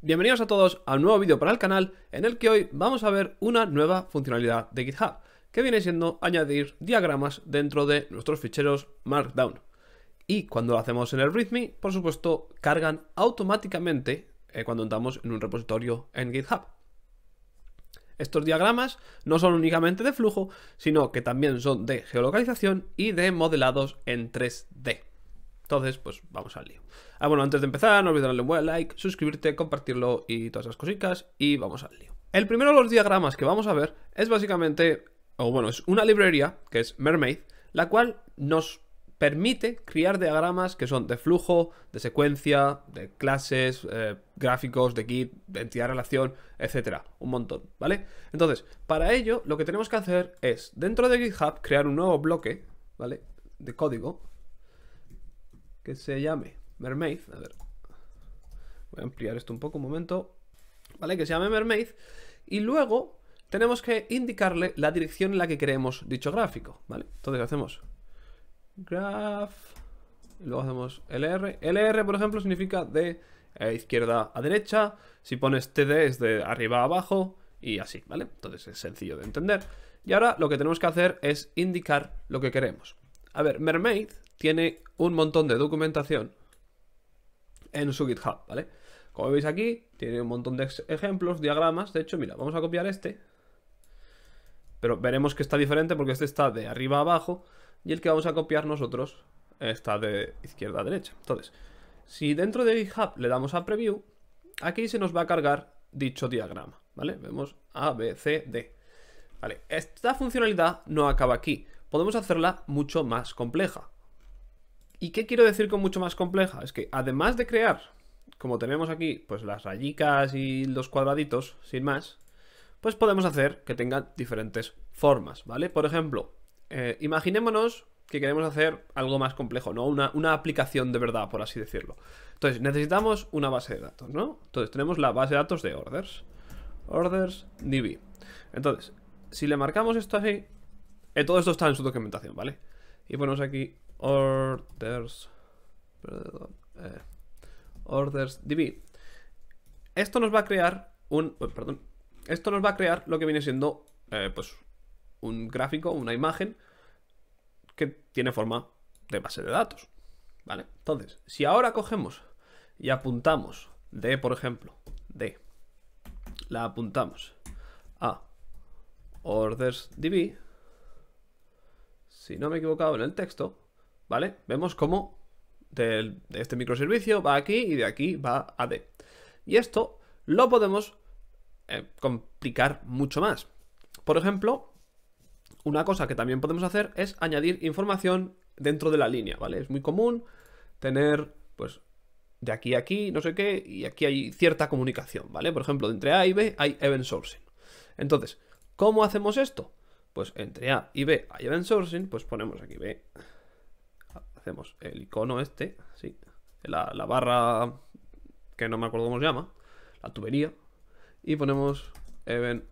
Bienvenidos a todos a un nuevo vídeo para el canal en el que hoy vamos a ver una nueva funcionalidad de GitHub que viene siendo añadir diagramas dentro de nuestros ficheros Markdown. Y cuando lo hacemos en el README, por supuesto, cargan automáticamente eh, cuando entramos en un repositorio en GitHub. Estos diagramas no son únicamente de flujo, sino que también son de geolocalización y de modelados en 3D. Entonces, pues vamos al lío. Ah, bueno, antes de empezar, no olvides darle un buen like, suscribirte, compartirlo y todas esas cositas. Y vamos al lío. El primero de los diagramas que vamos a ver es básicamente, o bueno, es una librería, que es Mermaid, la cual nos permite crear diagramas que son de flujo, de secuencia, de clases, eh, gráficos, de git, de entidad relación, etcétera, un montón, ¿vale? Entonces, para ello, lo que tenemos que hacer es, dentro de GitHub, crear un nuevo bloque, ¿vale? De código, que se llame Mermaid. A ver, voy a ampliar esto un poco, un momento. Vale, que se llame Mermaid. Y luego tenemos que indicarle la dirección en la que queremos dicho gráfico, ¿vale? Entonces hacemos graph, luego hacemos LR. LR, por ejemplo, significa de eh, izquierda a derecha. Si pones TD es de arriba a abajo y así, ¿vale? Entonces es sencillo de entender. Y ahora lo que tenemos que hacer es indicar lo que queremos. A ver, mermaid tiene un montón de documentación en su GitHub, ¿vale? Como veis aquí, tiene un montón de ejemplos, diagramas. De hecho, mira, vamos a copiar este. Pero veremos que está diferente porque este está de arriba a abajo y el que vamos a copiar nosotros está de izquierda a derecha. Entonces, si dentro de GitHub le damos a Preview, aquí se nos va a cargar dicho diagrama, ¿vale? Vemos A, B, C, D. esta funcionalidad no acaba aquí. Podemos hacerla mucho más compleja. ¿Y qué quiero decir con mucho más compleja? Es que además de crear, como tenemos aquí, pues las rayicas y los cuadraditos, sin más, pues podemos hacer que tengan diferentes formas, ¿vale? Por ejemplo, eh, imaginémonos que queremos hacer algo más complejo, ¿no? Una, aplicación de verdad, por así decirlo. Entonces, necesitamos una base de datos, ¿no? Entonces, tenemos la base de datos de orders. Orders DB. Entonces, si le marcamos esto así, eh, todo esto está en su documentación, ¿vale? Y ponemos aquí orders, perdón, eh, orders DB. Esto nos va a crear un, perdón, esto nos va a crear lo que viene siendo, eh, pues, un gráfico, una imagen que tiene forma de base de datos, ¿vale? Entonces, si ahora cogemos y apuntamos de, por ejemplo, de, la apuntamos a orders DB, si no me he equivocado en el texto, ¿vale? Vemos cómo de este microservicio va aquí y de aquí va a D. Y esto lo podemos eh, complicar mucho más. Por ejemplo, una cosa que también podemos hacer es añadir información dentro de la línea, ¿vale? Es muy común tener, pues, de aquí a aquí, no sé qué, y aquí hay cierta comunicación, ¿vale? Por ejemplo, entre A y B hay event sourcing. Entonces, ¿cómo hacemos esto? Pues entre A y B hay event sourcing, pues ponemos aquí B hacemos el icono este, sí, la, barra que no me acuerdo cómo se llama, la tubería, y ponemos event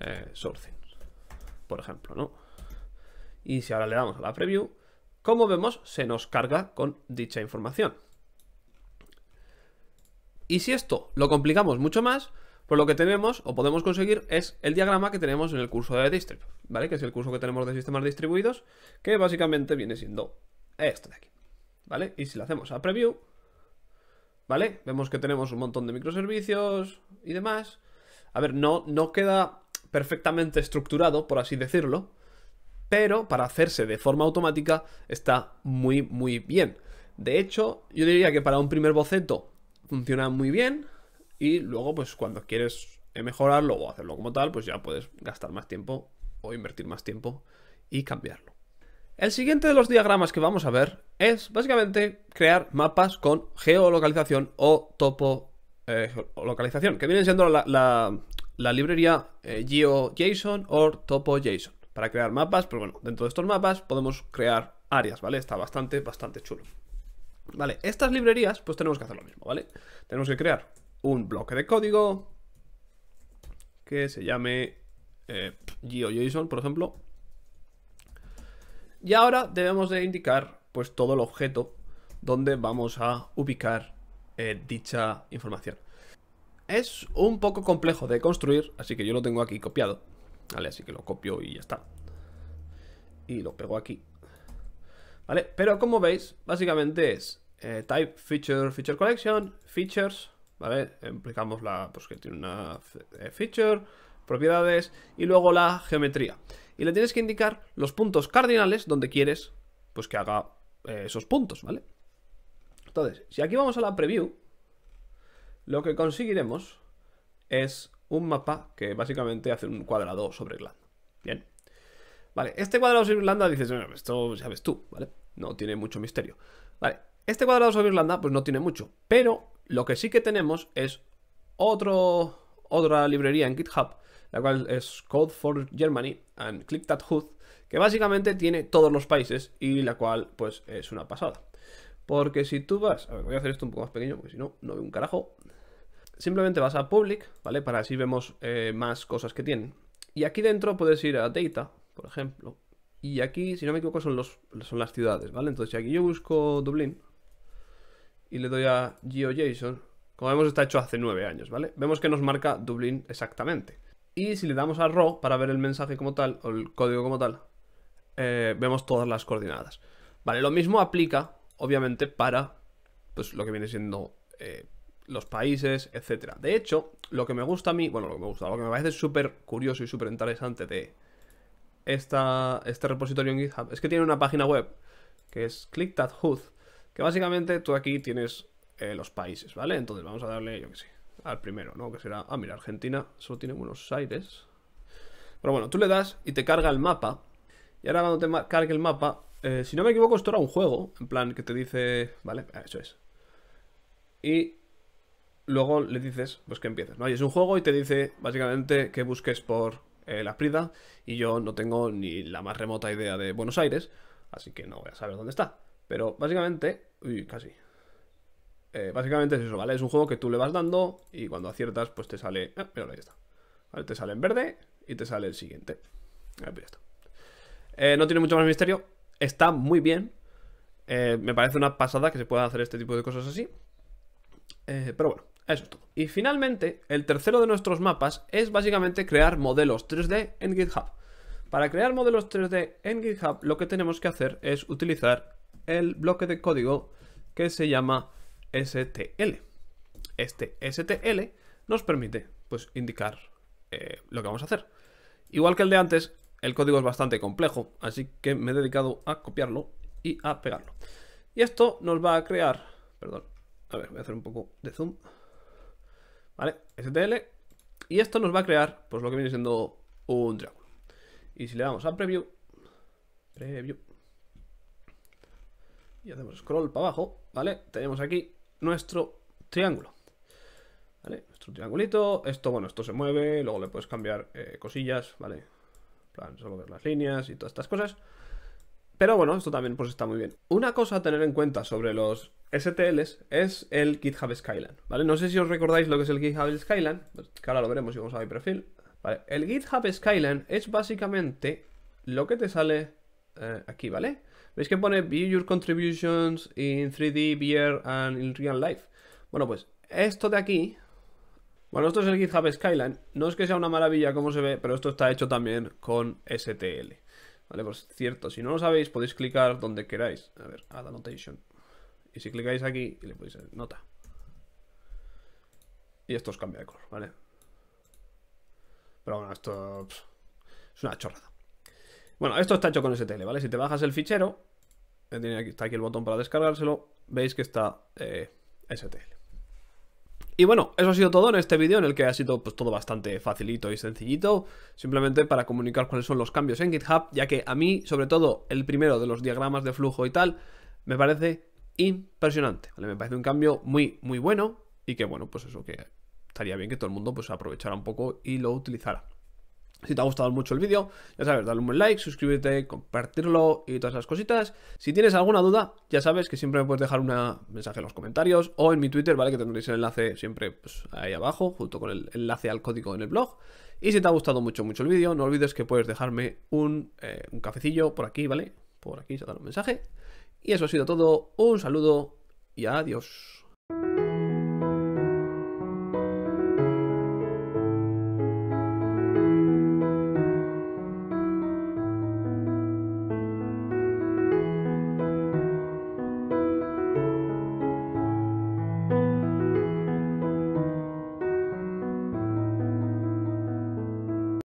eh, sourcing, por ejemplo, ¿no? Y si ahora le damos a la preview, como vemos, se nos carga con dicha información. Y si esto lo complicamos mucho más, pues lo que tenemos o podemos conseguir es el diagrama que tenemos en el curso de Distrib, ¿vale? Que es el curso que tenemos de sistemas distribuidos, que básicamente viene siendo esto de aquí. ¿Vale? Y si lo hacemos a preview, ¿vale? Vemos que tenemos un montón de microservicios y demás. A ver, no, no queda perfectamente estructurado, por así decirlo, pero para hacerse de forma automática está muy, muy bien. De hecho, yo diría que para un primer boceto funciona muy bien y luego, pues cuando quieres mejorarlo o hacerlo como tal, pues ya puedes gastar más tiempo o invertir más tiempo y cambiarlo. El siguiente de los diagramas que vamos a ver es básicamente crear mapas con geolocalización o topo eh, localización, que vienen siendo la, librería eh, GeoJSON o TopoJSON. Para crear mapas, pero pues bueno, dentro de estos mapas podemos crear áreas, ¿vale? Está bastante, bastante chulo. Vale, estas librerías, pues tenemos que hacer lo mismo, ¿vale? Tenemos que crear un bloque de código que se llame eh, GeoJSON, por ejemplo, y ahora debemos de indicar pues todo el objeto donde vamos a ubicar eh, dicha información. Es un poco complejo de construir, así que yo lo tengo aquí copiado. Vale, así que lo copio y ya está. Y lo pego aquí. Vale, pero como veis, básicamente es eh, type feature, feature collection, features, ¿vale? Implicamos la, pues que tiene una eh, feature, propiedades y luego la geometría y le tienes que indicar los puntos cardinales donde quieres pues que haga eh, esos puntos, ¿vale? Entonces, si aquí vamos a la preview, lo que conseguiremos es un mapa que básicamente hace un cuadrado sobre Irlanda. Bien. Vale, este cuadrado sobre Irlanda dices, bueno, esto ya tú, ¿vale? No tiene mucho misterio. Vale, este cuadrado sobre Irlanda pues no tiene mucho, pero lo que sí que tenemos es otro, otra librería en GitHub la cual es Code for Germany and Click That Hood, que básicamente tiene todos los países y la cual pues es una pasada. Porque si tú vas, voy a hacer esto un poco más pequeño porque si no, no veo un carajo. Simplemente vas a Public, ¿vale? Para así vemos eh, más cosas que tienen. Y aquí dentro puedes ir a Data, por ejemplo. Y aquí, si no me equivoco, son, los, son las ciudades, ¿vale? Entonces, si aquí yo busco Dublín y le doy a GeoJSON, como vemos está hecho hace nueve años, ¿vale? Vemos que nos marca Dublín exactamente. Y si le damos a raw para ver el mensaje como tal, o el código como tal, eh, vemos todas las coordenadas. Vale, lo mismo aplica, obviamente, para pues, lo que viene siendo eh, los países, etc. De hecho, lo que me gusta a mí, bueno, lo que me gusta, lo que me parece súper curioso y súper interesante de este repositorio en GitHub es que tiene una página web que es hood que básicamente tú aquí tienes eh, los países, ¿vale? Entonces vamos a darle, yo que sé, al primero, ¿no? Que será, ah, mira, Argentina solo tiene Buenos Aires. Pero bueno, tú le das y te carga el mapa. Y ahora cuando te cargue el mapa, eh, si no me equivoco, esto era un juego, en plan que te dice, vale, ah, eso es. Y luego le dices, pues que empieces, ¿no? Y es un juego y te dice, básicamente, que busques por eh, la Prida. Y yo no tengo ni la más remota idea de Buenos Aires, así que no voy a saber dónde está. Pero básicamente, uy, casi, eh, básicamente es eso, ¿vale? Es un juego que tú le vas dando y cuando aciertas, pues te sale... Ah, mira, ahí está. Te sale en verde y te sale el siguiente. Ahí pues está. Eh, no tiene mucho más misterio. Está muy bien. Eh, me parece una pasada que se pueda hacer este tipo de cosas así. pero bueno, eso es todo. Y finalmente, el tercero de nuestros mapas es básicamente crear modelos 3D en GitHub. Para crear modelos 3D en GitHub, lo que tenemos que hacer es utilizar el bloque de código que se llama STL. Este STL nos permite pues, indicar eh, lo que vamos a hacer. Igual que el de antes, el código es bastante complejo, así que me he dedicado a copiarlo y a pegarlo. Y esto nos va a crear... Perdón, a ver, voy a hacer un poco de zoom. ¿Vale? STL. Y esto nos va a crear, pues lo que viene siendo un triángulo. Y si le damos a preview, preview, y hacemos scroll para abajo, ¿vale? Tenemos aquí nuestro triángulo. ¿Vale? Nuestro triangulito. Esto, bueno, esto se mueve. Luego le puedes cambiar eh, cosillas, ¿vale? plan, solo ver las líneas y todas estas cosas. Pero bueno, esto también pues está muy bien. Una cosa a tener en cuenta sobre los STLs es el GitHub Skyline, ¿vale? No sé si os recordáis lo que es el GitHub Skyline, pues, que ahora lo veremos si vamos a mi perfil. El GitHub Skyline es básicamente lo que te sale eh, aquí, ¿vale? ¿Veis que pone View Your Contributions in 3D, VR and in Real Life? Bueno, pues esto de aquí... Bueno, esto es el GitHub Skyline. No es que sea una maravilla como se ve, pero esto está hecho también con STL. Vale, pues cierto, si no lo sabéis podéis clicar donde queráis. A ver, Add Annotation. Y si clicáis aquí, le podéis hacer nota. Y esto os cambia de color, ¿vale? Pero bueno, esto es una chorrada. Bueno, esto está hecho con STL, ¿vale? Si te bajas el fichero, eh, está aquí el botón para descargárselo, veis que está eh, STL. Y bueno, eso ha sido todo en este vídeo en el que ha sido pues, todo bastante facilito y sencillito, simplemente para comunicar cuáles son los cambios en GitHub, ya que a mí, sobre todo el primero de los diagramas de flujo y tal, me parece impresionante, ¿vale? Me parece un cambio muy, muy bueno y que bueno, pues eso que estaría bien que todo el mundo pues aprovechara un poco y lo utilizara. Si te ha gustado mucho el vídeo, ya sabes, dale un buen like, suscríbete, compartirlo y todas esas cositas. Si tienes alguna duda, ya sabes que siempre me puedes dejar un mensaje en los comentarios o en mi Twitter, ¿vale? Que tendréis el enlace siempre pues, ahí abajo, junto con el enlace al código en el blog. Y si te ha gustado mucho, mucho el vídeo, no olvides que puedes dejarme un, eh, cafecillo por aquí, ¿vale? Por aquí, da un mensaje. Y eso ha sido todo, un saludo y adiós.